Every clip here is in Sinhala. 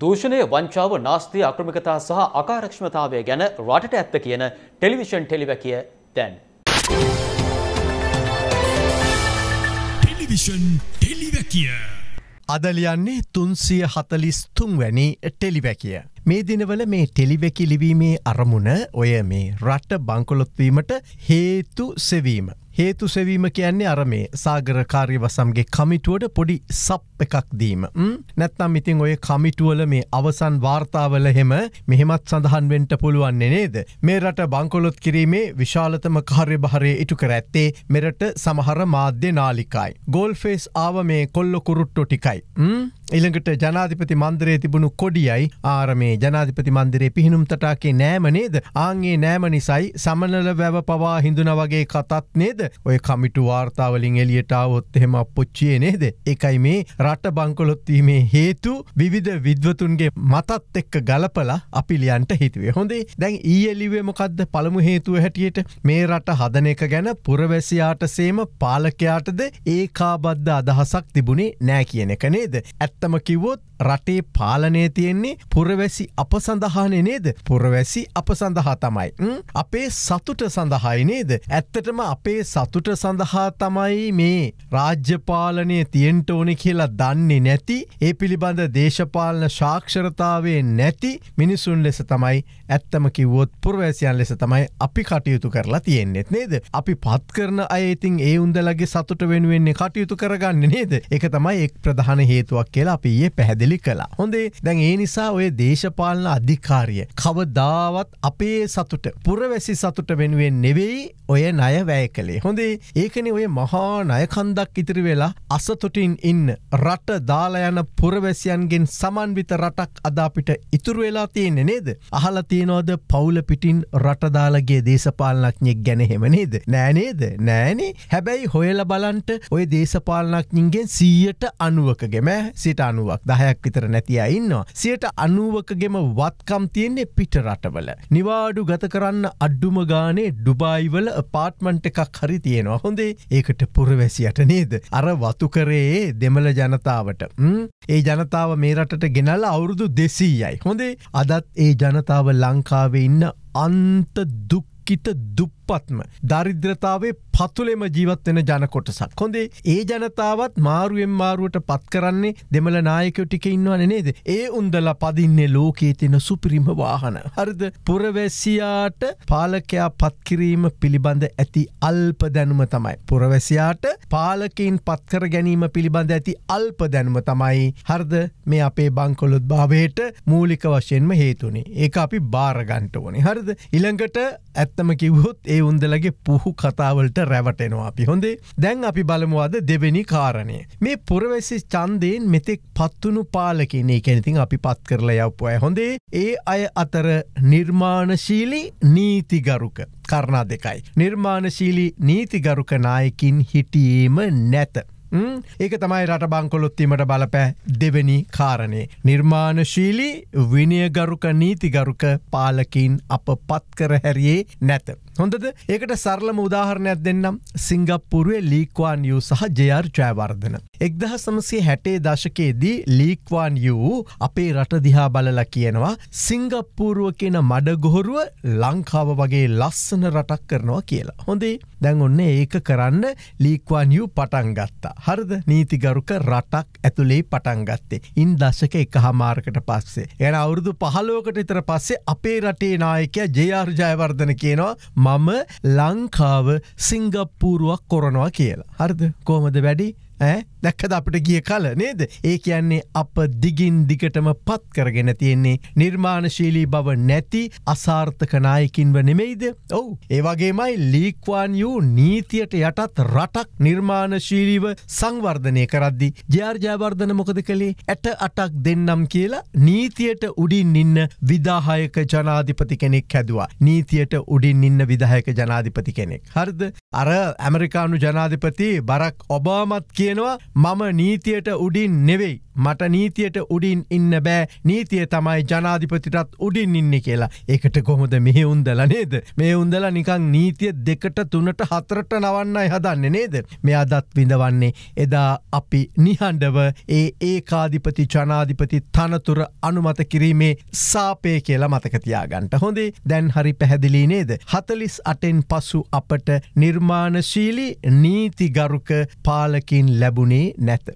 දූෂණය වංචාව නාස්තිය අක්‍රමිකතා සහ අකාරක්ෂමතාවය ගැන රටට ඇත්ත කියන ටෙලිවිෂන් ටෙලිවැකිය දැන්. ටෙලිවිෂන් ටෙලිවැකිය. අදලියන්නේ තුන්සිය හතලිස් තුන්වැනි ටෙලිවැකිය. මේ දිනවල මේ ටෙලිවෙකි ලිවීමේ අරමුණ ඔය මේ රට්ට බංකොලොත්වීමට හේතු සෙවීම. හේතු සෙවීම කියන්නේ අර මේ සාගරකාරය වසම්ගේ කමිටුවට පොඩි සප් එකක් දීම නැත්තම් ඉතින් ඔය කමිටුවල මේ අවසන් වාර්තාවල හෙම මෙහෙමත් සඳහන් වෙන්ට පුළුවන්නේ නේද මේ රට බංකොලොත් කිරීමේ විශාලතම කාර්ය භාරය ඉටු කර ඇත්තේ මෙරට සමහර මාධ්‍ය නාලිකායි. ගෝල් ෆෙස් ආව මේ කොල්ලො කුරුට්ටො ටිකයි. ඉළඟට ජනාධිපති මන්දරේ තිබුණු කොඩියයි ආරමේ ජනාධිපති මන්දිරේ පිහිනුම් තටාකේ නෑම නේද ආගේ නෑම නිසයි සමනල වැව පවා හිඳුන වගේ කතත් නේද ඔය කමිටු වාර්තාවලින් එලියටාවොත් එහෙම පුච්චිය නේද එකයි මේ රට බංකොලොත්වීමේ හේතු විවිධ විද්වතුන්ගේ මතත් එක්ක ගලපලා අපිලියන්ට හිතුවේ හොඳේ දැන් ඊයලිවේමකක්ද පළමු හේතුව හැටියට මේ රට හදන එක ගැන පුරවැසියාට සේම පාලකයාටද ඒ කාබද්ධ අදහසක් තිබුණේ නෑ කියන එක නේද ඇත් Tamakiwot රටේ පාලනය තියෙන්නේ පුරවැසි අප සඳහානය නේද පුරවැසි අප සඳහා තමයි අපේ සතුට සඳහායි නේද ඇත්තටම අපේ සතුට සඳහා තමයි මේ රාජ්‍යපාලනය තියෙන්ට ඕනෙ කියලා දන්නේ නැති ඒ පිළිබඳ දේශපාලන ශාක්ෂරතාවේ නැති මිනිසුන් ලෙස තමයි ඇත්තම කිවොත් පුරවැසියන් ලෙස තමයි අපි කටයුතු කරලා තියෙන්නෙත් නේද අපි පත් කරන අයඉතින් ඒ උන්දලගේ සතුට වෙනුවෙන්නේ කටයුතු කරගන්න නේද එක තමයි එක් ප්‍රධාන හේතුවක් කියලා අපි ඒ පැහැදිල පැහැදිලි කලා. හොඳේ දැන් ඒ නිසා ඔය දේශපාලන අධිකාරිය කවදාවත් අපේ සතුට පුරවැසි සතුට වෙනුවෙන් නෙවෙයි ඔය ණය වැය කළේ. හොඳේ ඒකනේ ඔය මහා ණයකන්දක් ඉතිරි වෙලා අසතුටින් ඉන්න රට දාලා යන පුරවැසියන්ගෙන් සමන්විත රටක් අද අපිට ඉතුරු වෙලා තියෙන්නේ නේද? අහලා තියනවද පවුල පිටින් රට දාලාගේ දේශපාලනඥයෙක් ගැන හැම නේද? නෑ නේද? නෑනේ. හැබැයි හොයලා බලන්න ඔය දේශපාලනඥයින්ගෙන් 90%කගෙම 90%ක් 10ක් විතර නැති අය ඉන්නවා. 90%කගෙම වත්කම් තියෙන්නේ පිට රටවල. නිවාඩු ගත කරන්න අඩුම ගානේ ඩුබායි වල පාර්ට්මන්ට් එකක් හරි තියෙනවා හොඳේ ඒකට පුරවැසියට නේද. අර වතුකරයේ දෙමළ ජනතාවට. ඒ ජනතාව මේ රටට ගෙනල්ල අවුරුදු දෙසීයයි. හොඳේ අදත් ඒ ජනතාව ලංකාවේ ඉන්න අන්ත දුක්කිත දුප දුප්පත්ම දරිද්‍රතාවේ පතුලෙම ජීවත් වෙන ජනකොටසක් හොඳේ ඒ ජනතාවත් මාරුවෙන් මාරුවට පත් කරන්නේ දෙමළ නායකෝ ටික ඉන්නවන නේද ඒ උන්දල පදින්නේ ලෝකයේ තින සුපිරිම වාහන හරිද පුරවැසියාට පාලකයා පත්කිරීම පිළිබඳ ඇති අල්ප දැනුම තමයි පුරවැසියාට පාලකින් පත්කර ගැනීම පිළිබඳ ඇති අල්ප දැනුම තමයි හර්ද මේ අපේ බංකොලොත් භාවයට මූලික වශයෙන්ම හේතුනේ ඒ අපි බාරගන්ට ඕනේ හරිද ඉළඟට ඇත්තම කිව්හොත් ඒ ඒ උන්දලගේ පුහු කතාවලට රැවටෙනවා අපි හොඳේ දැන් අපි බලමුවද දෙවෙනි කාරණය. මේ පුරවැසි චන්දයෙන් මෙතෙක් පත්වනු පාලකින්නේ කැනතින් අපි පත් කරලා යව්පුය හොඳේ ඒ අය අතර නිර්මාණශීලි නීතිගරුක. කරණා දෙකයි. නිර්මාණශීලි නීතිගරුක නායකින් හිටියීම නැත. ඒක තමයි රට බංකොලොත්වීමට බලපෑ දෙවැනි කාරණේ. නිර්මාණශීලී විනියගරුක නීතිගරුක පාලකින් අප පත් කර හැරියේ නැත. හොඳද ඒකට සරලම උදාහරණයක් දෙන්නම් සිංගප්පුරුවේ ලීක්වාන් යු සහ ජයාර් ජයවර්ධන. එක්දහ සමසේ හැටේ දශකයේදී ලීක්වාන් යූ අපේ රට දිහා බලල කියනවා සිංගප්පූරුව කියෙන මඩගොහොරුව ලංකාව වගේ ලස්සන රටක් කරනවා කියලා. හොඳේ දැන් ඔන්න ඒක කරන්න ලීක්වාන්යු පටන් ගත්තා. හරද නීතිගරුක රටක් ඇතුළේ පටන්ගත්තේ. ඉන් දශක එක හමාර්කට පස්සේ. එන අවුරුදු පහලෝකට ඉතර පස්සේ අපේ රටේ නායකය ජයාර් ජයවර්ධන කියනවා මම ලංකාව සිංගප්පූරුවක් කොරනවා කියලා. හරද කෝමද වැඩි? දැක්කද අපට ගිය කල නේද ඒ කියන්නේ අප දිගින් දිගටම පත් කරගෙන තියෙන්නේ නිර්මාණශීලී බව නැති අසාර්ථකනායකින්ව නෙමෙයිද ඔවු ඒවගේමයි ලීක්වාන්යූ නීතියට යටත් රටක් නිර්මාණශීලීව සංවර්ධනය කරද්දි ජාර්ජාවර්ධන මොකද කළේ ඇට අටක් දෙන්නම් කියලා නීතියට උඩින් ඉන්න විදාහායක ජනාධිපති කෙනෙක් හැදවා නීතියට උඩින් ඉන්න විදාහයක ජනාධිපති කෙනෙක් හරිද අර ඇමරිකානු ජනාධිපති බරක් ඔබාමත් කිය කියනවා මම නීතියට උඩින් නෙවෙයි මට නීතියට උඩින් ඉන්න බෑ නීතිය තමයි ජනාධිපතිටත් උඩින් ඉන්න කියලා ඒකට කොහොමද මෙහි උන්දල නේද මේ උන්දල නිකං නීතිය දෙකට තුනට හතරට නවන්නයි හදන්න නේද මෙ අදත් විඳවන්නේ එදා අපි නිහඬව ඒ ඒ කාධිපති ජනාධිපති තනතුර අනුමත කිරීමේ සාපය කියලා මතකතියාගන්ට හොඳේ දැන් හරි පැහැදිලි නේද හතලිස් අටෙන් පසු අපට නිර්මාණශීලි නීතිගරුක පාලකින් l'abonné net.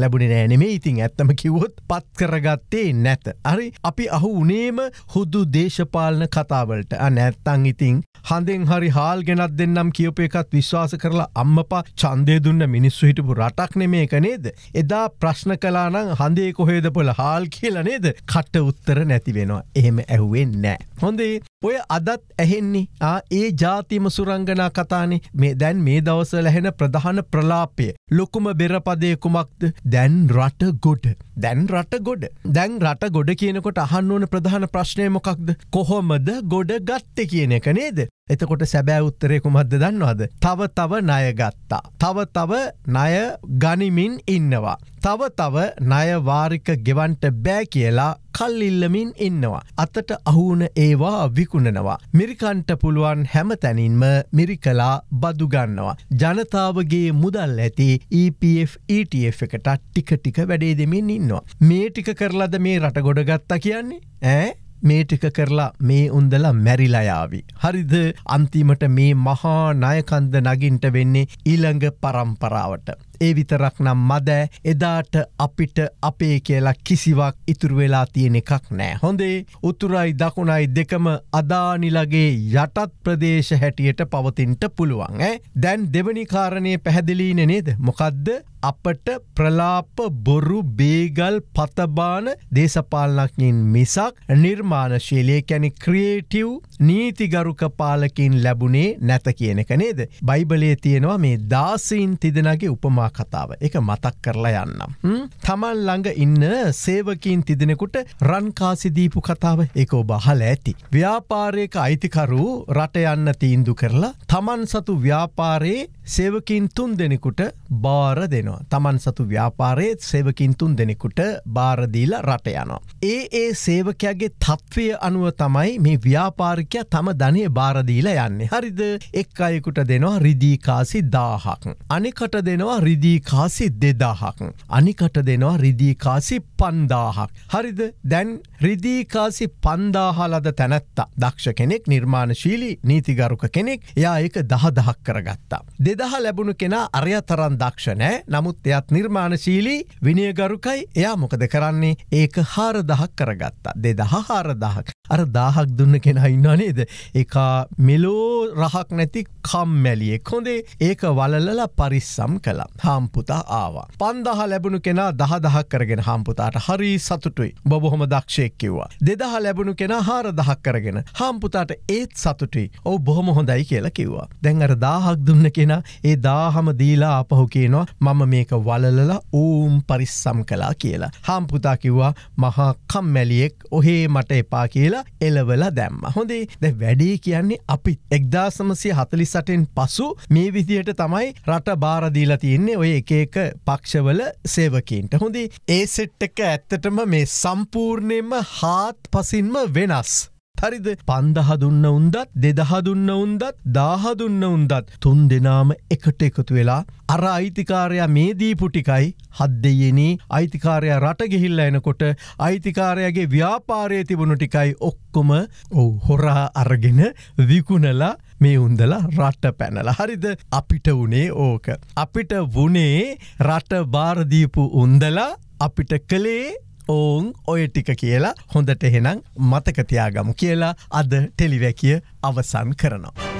ලැබුණ නෑ නෙමේ ඉතින් ඇත්තම කිවොත් පත් කරගත්තේ නැත. අරි අපි අහු උනේම හුදු දේශපාලන කතාවලට නැත්තං ඉතිං හඳෙන් හරි හාල් ගෙනත් දෙන්නම් කියප එකත් විශ්වාස කරලා අම්මපා චන්දය දුන්න මිනිස්සු හිටපු රටක් නෙමේක නේද. එදා ප්‍රශ්න කලානං හඳේ කොහේද පොල හාල් කියලා නේද කට උත්තර නැතිවෙනවා එහෙම ඇහුවෙන් නෑ. හොඳේ ඔය අදත් ඇහෙන්නේ ආ ඒ ජාතිම සුරංගනා කතානේ මේ දැන් මේ දවස ලැහෙන ප්‍රධාන ප්‍රලාපය ලොකුම බෙරපදයකුමක් මොකක්ද දැන් රට ගොඩ දැන් රට ගොඩ දැන් රට ගොඩ කියනකොට අහන්න ඕන ප්‍රධාන ප්‍රශ්නය මොකක්ද කොහොමද ගොඩ ගත්ත කියන එක නේද එතකොට සැබෑ උත්තරය කුමක්ද දන්නවාද. තව තව ණය ගත්තා. තව තව ණය ගනිමින් ඉන්නවා. තව තව ණයවාරික ගෙවන්ට බෑ කියලා කල්ඉල්ලමින් ඉන්නවා. අතට අහුවන ඒවා විකුණනවා. මිරිකන්ට පුළුවන් හැමතැනින්ම මිරිකලා බදුගන්නවා. ජනතාවගේ මුදල් ඇති EPF ETF එකට ටික ටික වැඩේ දෙමින් ඉන්නවා. මේ ටික කරලද මේ රට ගොඩගත්තා කියන්නේ? ඇ? මේටික කරලා මේ උන්දලා මැරිලයාවි. හරිද අන්තිමට මේ මහා නයකන්ද නගින්ට වෙන්නේ ඊළඟ පරම්පරාවට. ඒ විතරක් නම් මදෑ එදාට අපිට අපේ කියලා කිසිවක් ඉතුරුවෙලා තියෙන එකක් නෑ. හොඳේ උතුරයි දකුණයි දෙකම අදානිලගේ යටත් ප්‍රදේශ හැටියට පවතින්ට පුළුවන්. දැන් දෙවනිකාරණය පැහැදිලීන නේද මොකදද අපට ප්‍රලාප බොරු බේගල් පතබාන දේශපාලනකින් මිසක් නිර්මාණශීලය කැනි ක්‍රියේටව් නීතිගරුක පාලකින් ලැබුණේ නැත කියනක නේද. බයිබලේ තියෙනවා මේ දාසීන් තිදෙනගේ උපමා කතාව එක මතක් කරලා යන්නම්. තමන් ළඟ ඉන්න සේවකින් තිදෙනෙකුට රන්කාසිදීපු කතාව එක බහල ඇති. ව්‍යාපාරයක අයිතිකරු රට යන්න තීන්දු කරලා තමන් සතු ව්‍යාපාරයේ සේවකින් තුන් දෙනෙකුට බාර දෙනවා. තමන් සතු ව්‍යාපාරයේ සේවකින් තුන් දෙනෙකුට බාරදීල රට යනවා. ඒ ඒ සේවකයාගේ තත්ත්වය අනුව තමයි මේ ව්‍යාපාරිකය තම ධනය බාරදීල යන්නේ. හරිද එක් අයෙකුට දෙනවා රිදීකාසි දාහක්. අනිකට දෙනවා රිදීකාසි දෙදාහක්. අනිකට දෙනවා රිදීකාසි පන්දාහක්. හරිද දැන් රිදීකාසි පන්දාහලද තැනැත්තා දක්ෂ කෙනෙක් නිර්මාණශීලි නීතිගරුක කෙනෙක් එයා ඒක දහදහක් කරගත්තා. දෙදහ ලැබුණු කෙනා අරයතරන් දක්ෂණෑ නමුත් එයත් නිර්මාණශීලී විනියගරුකයි එයා මොකද කරන්නේ ඒක හාර දහක් කරගත්තා දෙදහ හාර දහක් අර දාහක් දුන්න කෙන ඉන්නනේද එකා මෙලෝ රහක් නැති කම්මැලිය කොඳේ ඒක වලලලා පරිස්සම් කලා හාම්පුතා ආවා. පන්දහ ලැබුණු කෙනා දහ දහක් කරගෙන හාම්පුතාට හරි සතුටුයි බොහොම දක්ෂයෙක් කිව්වා. දෙදහ ලැබුණු කෙනා හාර දහක් කරගෙන හාම්පුතාට ඒත් සතුටයි ඔව බොහොම හොඳයි කියලා කිව්වා. දැන් අර දාහක් දුන්න කෙන කියලා ඒ දාහම දීලා අපහු කියනවා මම මේක වලලලා ඌම් පරිස්සම් කලා කියලා. හාම්පුතා කිව්වා මහා කම්මැලියෙක් ඔහේ මට එපා කියලා එලවල දැම්ම. හොඳේ ද වැඩේ කියන්නේ අපි එක්දාසමසය හතලි සටෙන් පසු මේ විදියට තමයි රට බාරදීලා තියන්නේ ඔය එක එක පක්ෂවල සේවකීන්ට හොඳේ ඒ සෙට්ටක ඇත්තටම මේ සම්පූර්ණයම හාත් පසින්ම වෙනස්. හරිද පන්දහදුන්න උන්දත් දෙදහදුන්න උන්දත් දාහදුන්න උන්දත් තුන් දෙනාම එකට එකතු වෙලා අර අයිතිකාරයා මේදී පුටිකයි හත් දෙයනේ අයිතිකාරයා රටගෙහිල්ල එනකොට අයිතිකාරයාගේ ව්‍යාපාරය තිබුණු ටිකයි ඔක්කොම ඔව හොරා අරගෙන විකුණලා මේ උන්දලා රට්ට පැනල හරිද අපිට වනේ ඕක. අපිට වනේ රට භාරදීපු උන්දලා අපිට කළේ ඔවුන් ඔය ටික කියලා හොඳට එහෙනම් මතකතියාගමු කියලා අද ටෙලිවැකිය අවසන් කරනවා.